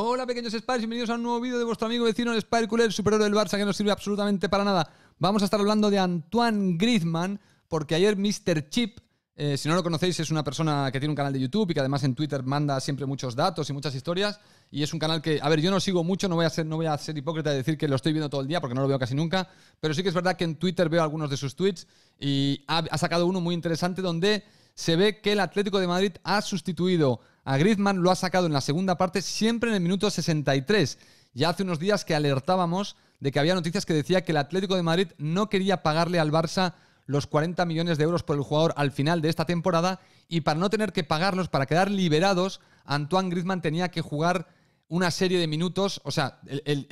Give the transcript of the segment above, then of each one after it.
Hola pequeños Spires, bienvenidos a un nuevo vídeo de vuestro amigo vecino el Spire Cooler, el superhéroe del Barça que no sirve absolutamente para nada. Vamos a estar hablando de Antoine Griezmann porque ayer Mr. Chip, eh, si no lo conocéis, es una persona que tiene un canal de YouTube y que además en Twitter manda siempre muchos datos y muchas historias y es un canal que, a ver, yo no sigo mucho, no voy a ser, no voy a ser hipócrita de decir que lo estoy viendo todo el día porque no lo veo casi nunca, pero sí que es verdad que en Twitter veo algunos de sus tweets y ha sacado uno muy interesante donde se ve que el Atlético de Madrid ha sustituido a Griezmann lo ha sacado en la segunda parte, siempre en el minuto 63. Ya hace unos días que alertábamos de que había noticias que decía que el Atlético de Madrid no quería pagarle al Barça los 40 millones de euros por el jugador al final de esta temporada y para no tener que pagarlos, para quedar liberados, Antoine Griezmann tenía que jugar una serie de minutos, o sea,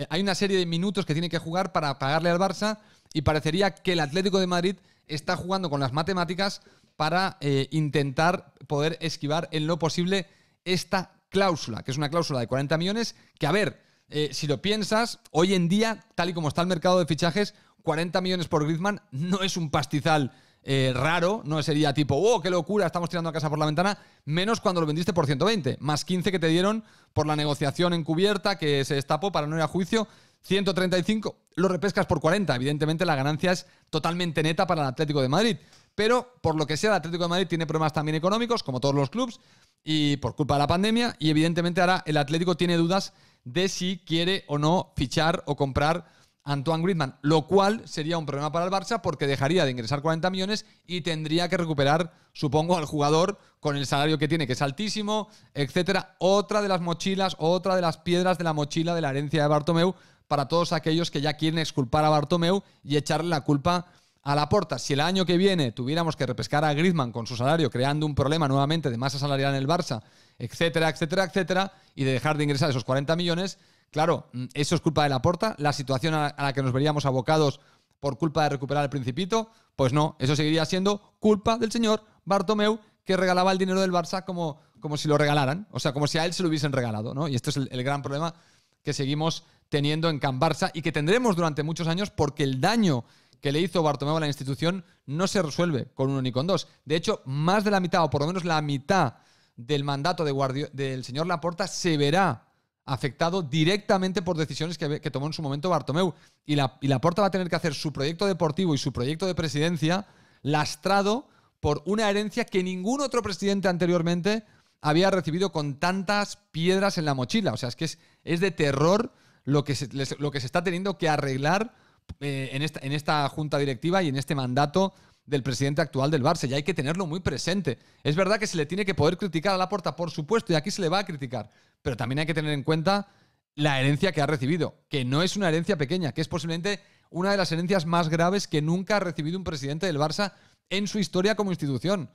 hay una serie de minutos que tiene que jugar para pagarle al Barça y parecería que el Atlético de Madrid está jugando con las matemáticas para eh, intentar poder esquivar en lo posible esta cláusula, que es una cláusula de 40 millones, que a ver, eh, si lo piensas, hoy en día, tal y como está el mercado de fichajes, 40 millones por Griezmann no es un pastizal eh, raro, no sería tipo, oh, qué locura, estamos tirando a casa por la ventana, menos cuando lo vendiste por 120, más 15 que te dieron por la negociación encubierta que se destapó para no ir a juicio, 135, lo repescas por 40, evidentemente la ganancia es totalmente neta para el Atlético de Madrid pero por lo que sea, el Atlético de Madrid tiene problemas también económicos, como todos los clubes, y por culpa de la pandemia, y evidentemente ahora el Atlético tiene dudas de si quiere o no fichar o comprar a Antoine Griezmann, lo cual sería un problema para el Barça porque dejaría de ingresar 40 millones y tendría que recuperar, supongo, al jugador con el salario que tiene, que es altísimo, etcétera. Otra de las mochilas, otra de las piedras de la mochila de la herencia de Bartomeu para todos aquellos que ya quieren exculpar a Bartomeu y echarle la culpa a a la porta, si el año que viene tuviéramos que repescar a Griezmann con su salario, creando un problema nuevamente de masa salarial en el Barça, etcétera, etcétera, etcétera, y de dejar de ingresar esos 40 millones, claro, mm, eso es culpa de la porta, la situación a la que nos veríamos abocados por culpa de recuperar el principito, pues no, eso seguiría siendo culpa del señor Bartomeu que regalaba el dinero del Barça como, como si lo regalaran, o sea, como si a él se lo hubiesen regalado, ¿no? Y esto es el, el gran problema que seguimos teniendo en Can Barça y que tendremos durante muchos años porque el daño que le hizo Bartomeu a la institución no se resuelve con uno ni con dos. De hecho, más de la mitad, o por lo menos la mitad del mandato del señor Laporta se verá afectado directamente por decisiones que, tomó en su momento Bartomeu. Y, la, Laporta va a tener que hacer su proyecto deportivo y su proyecto de presidencia lastrado por una herencia que ningún otro presidente anteriormente había recibido con tantas piedras en la mochila. O sea, es que es, es de terror lo que, lo que se está teniendo que arreglar eh, en, esta, en esta junta directiva y en este mandato del presidente actual del Barça y hay que tenerlo muy presente. Es verdad que se le tiene que poder criticar a Laporta, por supuesto, y aquí se le va a criticar, pero también hay que tener en cuenta la herencia que ha recibido, que no es una herencia pequeña, que es posiblemente una de las herencias más graves que nunca ha recibido un presidente del Barça en su historia como institución.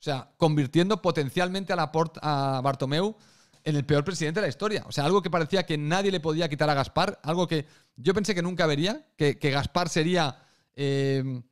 O sea, convirtiendo potencialmente a, Laporta, a Bartomeu en el peor presidente de la historia. O sea, algo que parecía que nadie le podía quitar a Gaspar, algo que yo pensé que nunca vería, que, Gaspar sería... Em,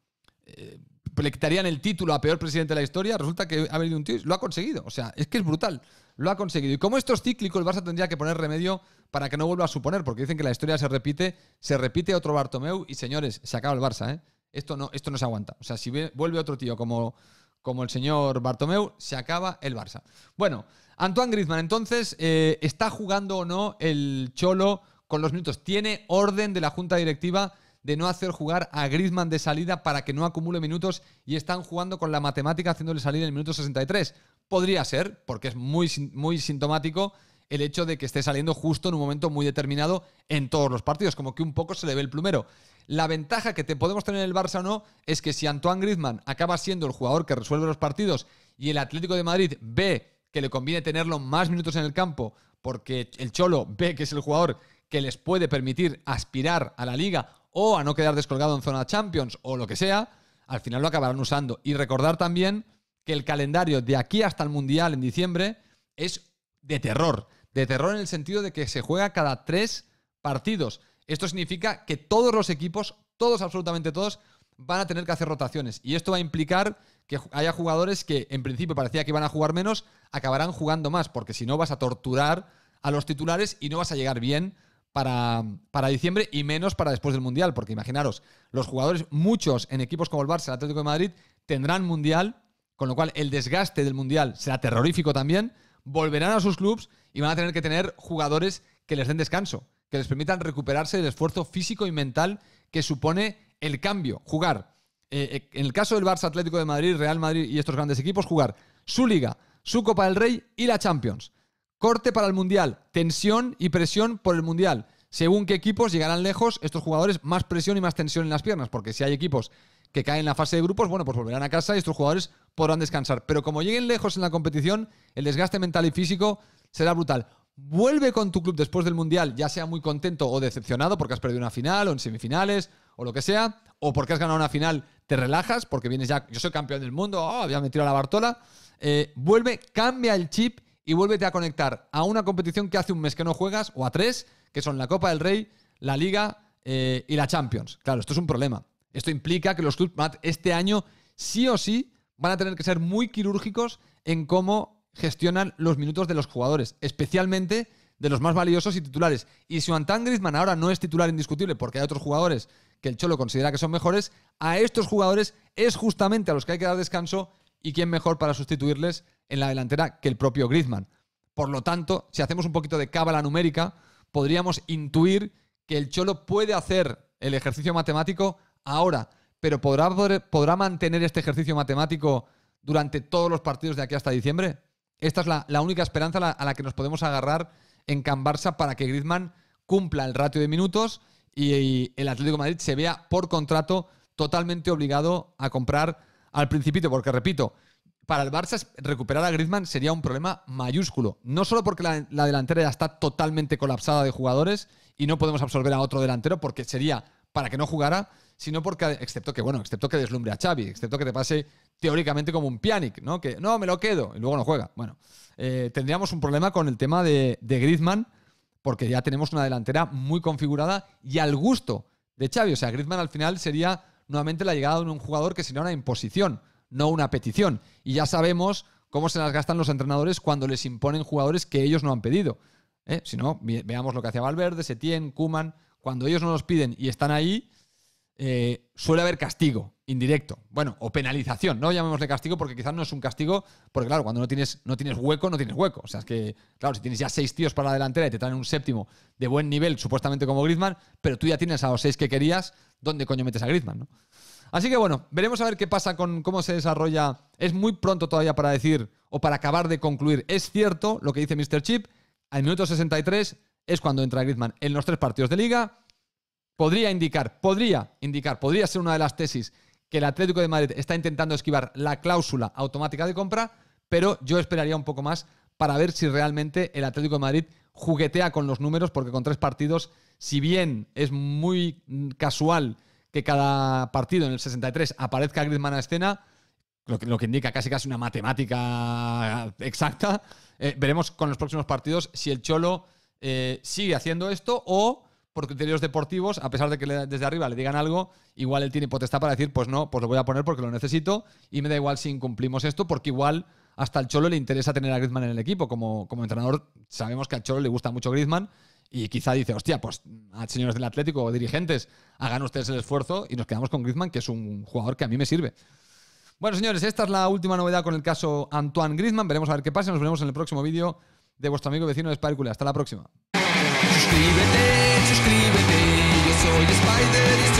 eh, el título a peor presidente de la historia, resulta que ha venido un tío lo ha conseguido. O sea, es que es brutal. Lo ha conseguido. Y como esto es cíclico, el Barça tendría que poner remedio para que no vuelva a suponer, porque dicen que la historia se repite, se repite otro Bartomeu y señores, se acaba el Barça, ¿eh? Esto no, esto no se aguanta. O sea, si vuelve otro tío como, como el señor Bartomeu, se acaba el Barça. Bueno, Antoine Griezmann, entonces, eh, ¿está jugando o no el Cholo con los minutos? ¿Tiene orden de la junta directiva de no hacer jugar a Griezmann de salida para que no acumule minutos y están jugando con la matemática haciéndole salir en el minuto 63? Podría ser, porque es muy, muy sintomático el hecho de que esté saliendo justo en un momento muy determinado en todos los partidos, como que un poco se le ve el plumero. La ventaja que te podemos tener en el Barça o no es que si Antoine Griezmann acaba siendo el jugador que resuelve los partidos y el Atlético de Madrid ve que le conviene tenerlo más minutos en el campo porque el Cholo ve que es el jugador que les puede permitir aspirar a la liga o a no quedar descolgado en zona Champions o lo que sea, al final lo acabarán usando. Y recordar también que el calendario de aquí hasta el Mundial en diciembre es de terror. De terror en el sentido de que se juega cada tres partidos. Esto significa que todos los equipos, todos, absolutamente todos, van a tener que hacer rotaciones. Y esto va a implicar que haya jugadores que en principio parecía que iban a jugar menos, acabarán jugando más, porque si no vas a torturar a los titulares y no vas a llegar bien para, diciembre y menos para después del Mundial, porque imaginaros, los jugadores, muchos en equipos como el Barça, el Atlético de Madrid, tendrán Mundial, con lo cual el desgaste del Mundial será terrorífico también, volverán a sus clubes y van a tener que tener jugadores que les den descanso, que les permitan recuperarse del esfuerzo físico y mental que supone el cambio, jugar eh, eh, en el caso del Barça Atlético de Madrid, Real Madrid y estos grandes equipos, jugar su liga, su Copa del Rey y la Champions. Corte para el Mundial, tensión y presión por el Mundial. Según qué equipos llegarán lejos estos jugadores, más presión y más tensión en las piernas, porque si hay equipos que caen en la fase de grupos, bueno, pues volverán a casa y estos jugadores podrán descansar. Pero como lleguen lejos en la competición, el desgaste mental y físico será brutal. Vuelve con tu club después del Mundial, ya sea muy contento o decepcionado porque has perdido una final o en semifinales o lo que sea, o porque has ganado una final, te relajas porque vienes ya, yo soy campeón del mundo, oh, había metido a la Bartola, eh, vuelve, cambia el chip y vuélvete a conectar a una competición que hace un mes que no juegas, o a tres, que son la Copa del Rey, la Liga eh, y la Champions. Claro, esto es un problema. Esto implica que los clubes este año sí o sí van a tener que ser muy quirúrgicos en cómo gestionan los minutos de los jugadores, especialmente de los más valiosos y titulares. Y si Antoine Griezmann ahora no es titular indiscutible porque hay otros jugadores que el Cholo considera que son mejores, a estos jugadores es justamente a los que hay que dar descanso y quién mejor para sustituirles en la delantera que el propio Griezmann. Por lo tanto, si hacemos un poquito de cábala numérica, podríamos intuir que el Cholo puede hacer el ejercicio matemático ahora, pero ¿podrá, podrá mantener este ejercicio matemático durante todos los partidos de aquí hasta diciembre? Esta es la, única esperanza a la, que nos podemos agarrar en Can Barça para que Griezmann cumpla el ratio de minutos y, el Atlético Madrid se vea por contrato totalmente obligado a comprar al principito, porque repito, para el Barça recuperar a Griezmann sería un problema mayúsculo, no solo porque la, delantera ya está totalmente colapsada de jugadores y no podemos absorber a otro delantero porque sería para que no jugara, sino porque, excepto que, bueno, excepto que deslumbre a Xavi, excepto que te pase teóricamente como un pianic, ¿no? Que, no, me lo quedo, y luego no juega. Bueno, eh, tendríamos un problema con el tema de, de Griezmann, porque ya tenemos una delantera muy configurada y al gusto de Xavi. O sea, Griezmann al final sería nuevamente la llegada de un jugador que sería una imposición, no una petición. Y ya sabemos cómo se las gastan los entrenadores cuando les imponen jugadores que ellos no han pedido. ¿eh? Si no, veamos lo que hacía Valverde, Setién, Kuman. Cuando ellos no los piden y están ahí, eh, suele haber castigo indirecto. Bueno, o penalización, no llamémosle castigo porque quizás no es un castigo, porque claro, cuando no tienes, no tienes hueco, no tienes hueco. O sea, es que, claro, si tienes ya seis tíos para la delantera y te traen un séptimo de buen nivel, supuestamente como Griezmann, pero tú ya tienes a los seis que querías, ¿dónde coño metes a Griezmann, Así que bueno, veremos a ver qué pasa con cómo se desarrolla. Es muy pronto todavía para decir o para acabar de concluir. Es cierto lo que dice Mr. Chip, al minuto 63 es cuando entra Griezmann en los tres partidos de liga podría indicar, podría indicar, podría ser una de las tesis que el Atlético de Madrid está intentando esquivar la cláusula automática de compra, pero yo esperaría un poco más para ver si realmente el Atlético de Madrid juguetea con los números, porque con tres partidos, si bien es muy casual que cada partido en el 63 aparezca Griezmann a escena, lo que, indica casi casi una matemática exacta, eh, veremos con los próximos partidos si el Cholo eh, sigue haciendo esto o por criterios deportivos, a pesar de que desde arriba le digan algo, igual él tiene potestad para decir, pues no, pues lo voy a poner porque lo necesito y me da igual si incumplimos esto, porque igual hasta al Cholo le interesa tener a Griezmann en el equipo. Como, como entrenador sabemos que al Cholo le gusta mucho Griezmann y quizá dice, hostia, pues a señores del Atlético o dirigentes, hagan ustedes el esfuerzo y nos quedamos con Griezmann, que es un jugador que a mí me sirve. Bueno, señores, esta es la última novedad con el caso Antoine Griezmann. Veremos a ver qué pasa. Nos vemos en el próximo vídeo de vuestro amigo vecino de Spárcula. Hasta la próxima. escribe que ellos soy Spider